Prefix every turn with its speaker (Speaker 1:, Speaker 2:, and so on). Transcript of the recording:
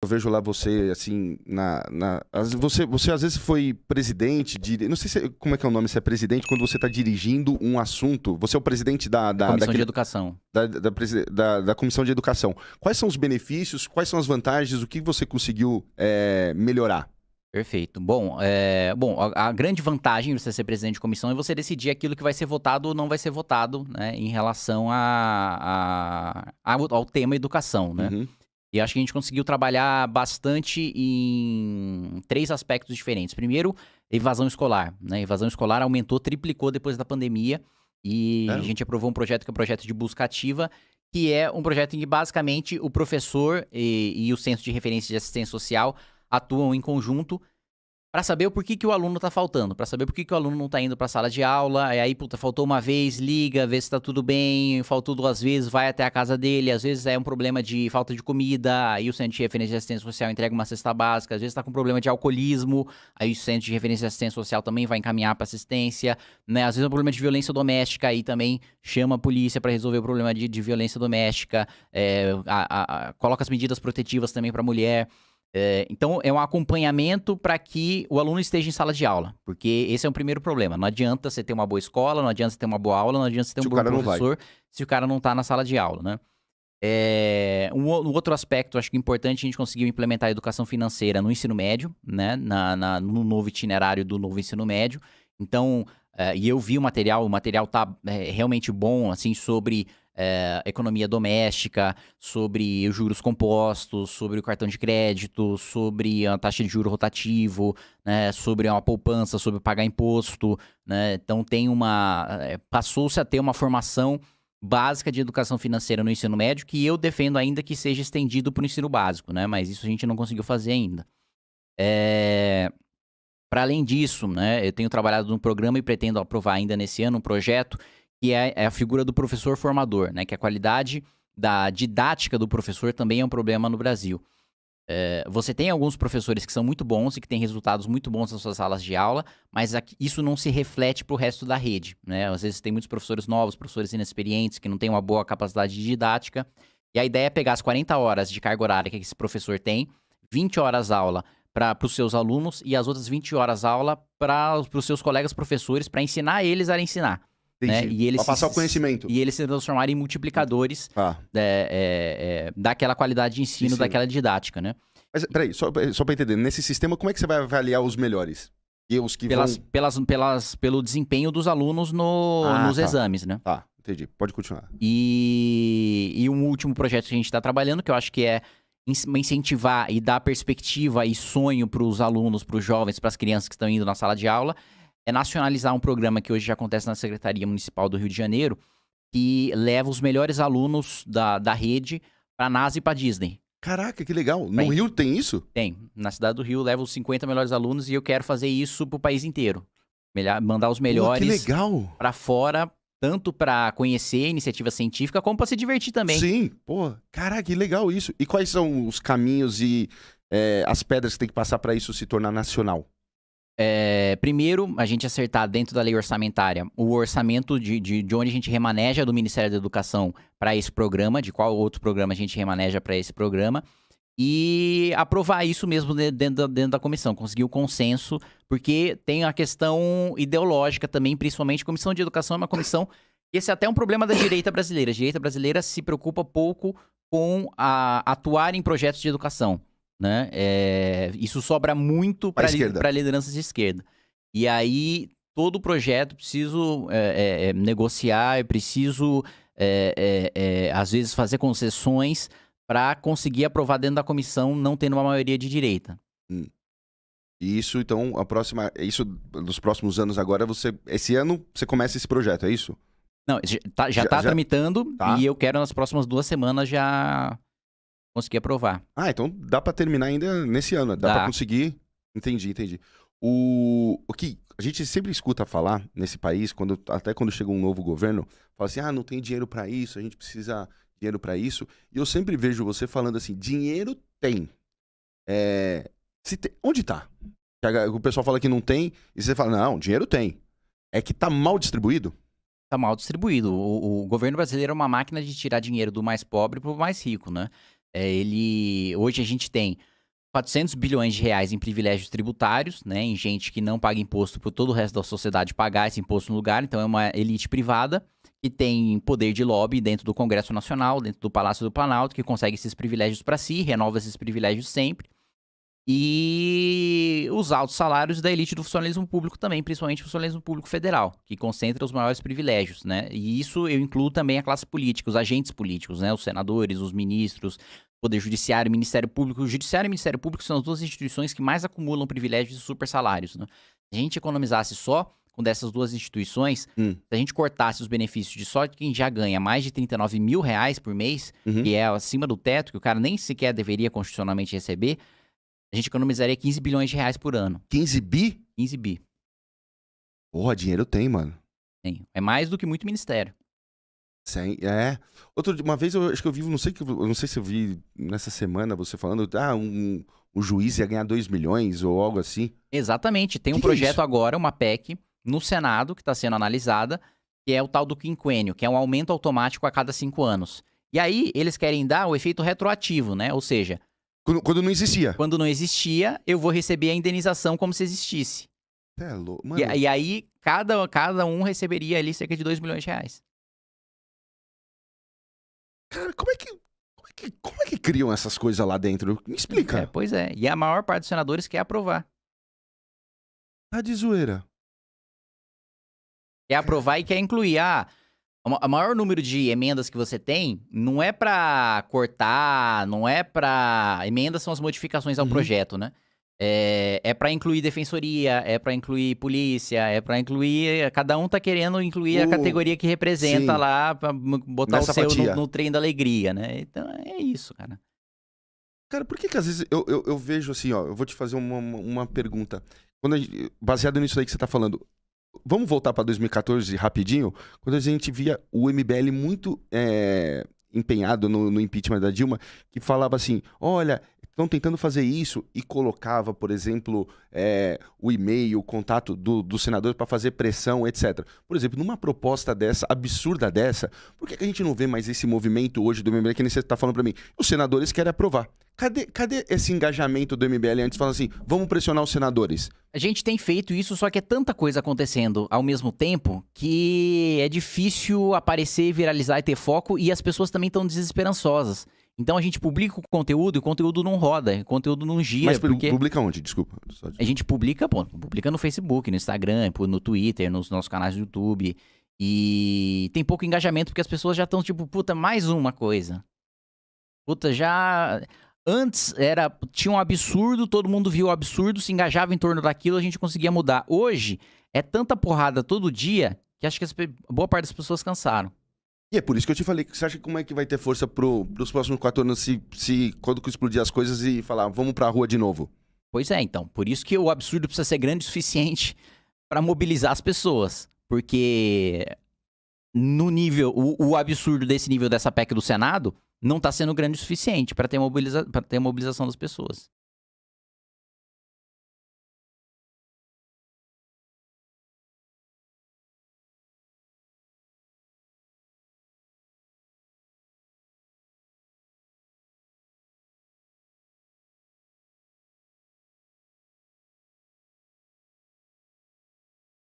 Speaker 1: Eu vejo lá você, assim, na. na você, você às vezes foi presidente de. Não sei se, como é que é o nome, se é presidente, quando você está dirigindo um assunto. Você é o presidente da. da Comissão daquele, de Educação. Da da, da, da, Comissão de Educação. Quais são os benefícios, quais são as vantagens, o que
Speaker 2: você conseguiu é, melhorar? Perfeito. Bom, é, bom a, a, grande vantagem de você ser presidente de comissão é você decidir aquilo que vai ser votado ou não vai ser votado né, em relação a, a, a ao tema educação. Né? Uhum. E acho que a gente conseguiu trabalhar bastante em três aspectos diferentes. Primeiro, evasão escolar. Né? A evasão escolar aumentou, triplicou depois da pandemia. E é. a gente aprovou um projeto que é o um projeto de busca ativa, que é um projeto em que basicamente o professor e, e o Centro de Referência de Assistência Social atuam em conjunto para saber o porquê que o aluno tá faltando, para saber por que o aluno não tá indo para a sala de aula, e aí, puta, faltou uma vez, liga, vê se tá tudo bem, faltou duas vezes, vai até a casa dele, às vezes é um problema de falta de comida, aí o centro de referência de assistência social entrega uma cesta básica, às vezes tá com problema de alcoolismo, aí o centro de referência de assistência social também vai encaminhar para assistência, né? Às vezes é um problema de violência doméstica, aí também chama a polícia para resolver o problema de, de violência doméstica, é, a, a, a, coloca as medidas protetivas também para mulher. É, então, é um acompanhamento para que o aluno esteja em sala de aula, porque esse é o primeiro problema. Não adianta você ter uma boa escola, não adianta você ter uma boa aula, não adianta você ter um se bom professor se o cara não está na sala de aula, né? É, um, um, outro aspecto, acho que é importante, a gente conseguiu implementar a educação financeira no ensino médio, né? Na, na no novo itinerário do novo ensino médio. Então, é, e eu vi o material, o material tá é, realmente bom, assim, sobre é, economia doméstica, sobre os juros compostos, sobre o cartão de crédito, sobre a taxa de juro rotativo, né, sobre a poupança, sobre pagar imposto, né? Então tem uma eh, passou-se a ter uma formação básica de educação financeira no ensino médio que eu defendo ainda que seja estendido para o ensino básico, né? Mas isso a gente não conseguiu fazer ainda. É... Para além disso, né, eu tenho trabalhado num programa e pretendo aprovar ainda nesse ano um projeto que é, é a figura do professor formador, né? Que a qualidade da didática do professor também é um problema no Brasil. É, você tem alguns professores que são muito bons e que têm resultados muito bons nas suas salas de aula, mas aqui, isso não se reflete para o resto da rede. Né? Às vezes tem muitos professores novos, professores inexperientes, que não têm uma boa capacidade de didática. E a ideia é pegar as 40 horas de carga horária que esse professor tem, 20 horas aula para os seus alunos e as outras 20 horas aula para os seus colegas professores, para ensinar eles a ensinar. Né? E eles pra passar se, o conhecimento. E eles se transformarem em multiplicadores ah. é, é, é, daquela qualidade de ensino, ensino, daquela didática, né?
Speaker 1: Mas peraí, só, só pra entender, nesse sistema, como é que você vai avaliar os melhores? E os que pelas, vão...
Speaker 2: pelas, pelas, pelo desempenho dos alunos no, ah, nos tá.
Speaker 1: exames, né? Tá, entendi. Pode continuar.
Speaker 2: E, e um último projeto que a gente está trabalhando, que eu acho que é incentivar e dar perspectiva e sonho para os alunos, para os jovens, para as crianças que estão indo na sala de aula, é nacionalizar um programa que hoje já acontece na Secretaria Municipal do Rio de Janeiro, que leva os melhores alunos da, da rede para NASA e para Disney. Caraca, que legal. No Bem, Rio tem isso? Tem. Na cidade do Rio leva os 50 melhores alunos e eu quero fazer isso pro país inteiro. Melhor, mandar os melhores para fora, tanto para conhecer a iniciativa científica como para se divertir também. Sim,
Speaker 1: pô. Caraca, que legal isso. E quais são os caminhos e
Speaker 2: é, as pedras que tem que passar para isso se tornar nacional? É, primeiro, a gente acertar dentro da lei orçamentária o orçamento de, de, de onde a gente remaneja do Ministério da Educação para esse programa, de qual outro programa a gente remaneja para esse programa, e aprovar isso mesmo dentro da, dentro da comissão, conseguir o consenso, porque tem a questão ideológica também, principalmente. A Comissão de Educação é uma comissão. Esse é até um problema da direita brasileira. A direita brasileira se preocupa pouco com a, atuar em projetos de educação né? É, isso sobra muito para lideranças de esquerda. E aí, todo o projeto, preciso é, é, negociar, eu preciso, às vezes, fazer concessões para conseguir aprovar dentro da comissão, não tendo uma maioria de direita. Hum. Isso, então, a próxima, isso nos próximos
Speaker 1: anos agora, você, esse ano você começa esse projeto, é isso? Não, já está já, já, tá
Speaker 2: tramitando já, tá. e eu quero nas próximas duas semanas já consegui aprovar. Ah, então dá para terminar
Speaker 1: ainda nesse ano. Né? Dá, dá. para conseguir. Entendi, entendi. O, o que a gente sempre escuta falar nesse país, quando, até quando chega um novo governo, fala assim: ah, não tem dinheiro para isso, a gente precisa de dinheiro para isso. E eu sempre vejo você falando assim: dinheiro tem. É, te, onde tá? O pessoal fala que não tem, e você fala: não, dinheiro
Speaker 2: tem. É que tá mal distribuído? Tá mal distribuído. O, o governo brasileiro é uma máquina de tirar dinheiro do mais pobre pro mais rico, né? É, ele hoje a gente tem 400 bilhões de reais em privilégios tributários, né, em gente que não paga imposto por todo o resto da sociedade pagar esse imposto no lugar, então é uma elite privada que tem poder de lobby dentro do Congresso Nacional, dentro do Palácio do Planalto, que consegue esses privilégios para si, renova esses privilégios sempre. E os altos salários da elite do funcionalismo público também, principalmente o funcionalismo público federal, que concentra os maiores privilégios, né? E isso eu incluo também a classe política, os agentes políticos, né? Os senadores, os ministros, Poder Judiciário, Ministério Público. O Judiciário e o Ministério Público são as duas instituições que mais acumulam privilégios e super salários. Né? Se a gente economizasse só com dessas duas instituições, hum. se a gente cortasse os benefícios de só quem já ganha mais de 39 mil reais por mês, uhum. que é acima do teto, que o cara nem sequer deveria constitucionalmente receber, a gente economizaria 15 bilhões de reais por ano. 15 bi? 15 bi. Porra, dinheiro tem, mano. Tem. É mais do que muito ministério. Sem, é.
Speaker 1: Outro, uma vez eu acho que eu vi, não sei que não sei se eu vi nessa semana você falando, ah, um, um juiz ia ganhar 2 milhões ou algo assim.
Speaker 2: Exatamente, tem que um que é projeto é agora, uma PEC no Senado que está sendo analisada, que é o tal do quinquênio, que é um aumento automático a cada cinco anos. E aí eles querem dar o efeito retroativo, né? Ou seja, quando, quando não existia. Quando não existia, eu vou receber a indenização como se existisse.
Speaker 1: É louco, mano. E,
Speaker 2: e aí cada, cada um receberia ali cerca de 2 milhões de reais.
Speaker 1: Cara, como é que. Como é que, como é que criam essas coisas lá dentro? Me explica. É, pois
Speaker 2: é. E a maior parte dos senadores quer aprovar. Tá de zoeira. Quer aprovar e quer incluir. Ah, o maior número de emendas que você tem não é para cortar, não é para Emendas são as modificações ao uhum. projeto, né? É, é para incluir defensoria, é para incluir polícia, é para incluir. Cada um tá querendo incluir o... a categoria que representa Sim. lá, pra botar Nessa o seu no, no, trem da alegria, né? Então é isso, cara.
Speaker 1: Cara, por que que às vezes eu, eu, eu vejo assim, ó, eu vou te fazer uma, uma pergunta. Gente, baseado nisso aí que você tá falando, vamos voltar para 2014 rapidinho, quando a gente via o MBL muito é, empenhado no, no, impeachment da Dilma, que falava assim: olha, então, tentando fazer isso e colocava, por exemplo, é, o e-mail, o contato do, do senador para fazer pressão, etc. Por exemplo, numa proposta dessa, absurda dessa, por que, que a gente não vê mais esse movimento hoje do MBL que nem você está falando para mim? Os senadores querem aprovar. Cadê, cadê esse engajamento do MBL antes falando assim, vamos pressionar os senadores?
Speaker 2: A gente tem feito isso, só que é tanta coisa acontecendo ao mesmo tempo que é difícil aparecer, viralizar e ter foco e as pessoas também estão desesperançosas. Então a gente publica o conteúdo e o conteúdo não roda, o conteúdo não gira. Mas porque... publica onde? Desculpa. A gente publica, pô, publica no Facebook, no Instagram, no Twitter, nos nossos canais do YouTube. E tem pouco engajamento porque as pessoas já estão tipo, puta, mais uma coisa. Puta, já. Antes era. Tinha um absurdo, todo mundo via o absurdo, se engajava em torno daquilo, a gente conseguia mudar. Hoje é tanta porrada todo dia que acho que as... boa parte das pessoas cansaram. E é por isso que eu te falei,
Speaker 1: você acha que como é que vai ter força pro, pros próximos quatro anos se, se quando explodir as coisas e falar, vamos
Speaker 2: pra rua de novo? Pois é, então. Por isso que o absurdo precisa ser grande o suficiente para mobilizar as pessoas. Porque no nível, o, o, absurdo desse nível dessa PEC do Senado não tá sendo grande o suficiente para ter, mobiliza ter a mobilização das pessoas.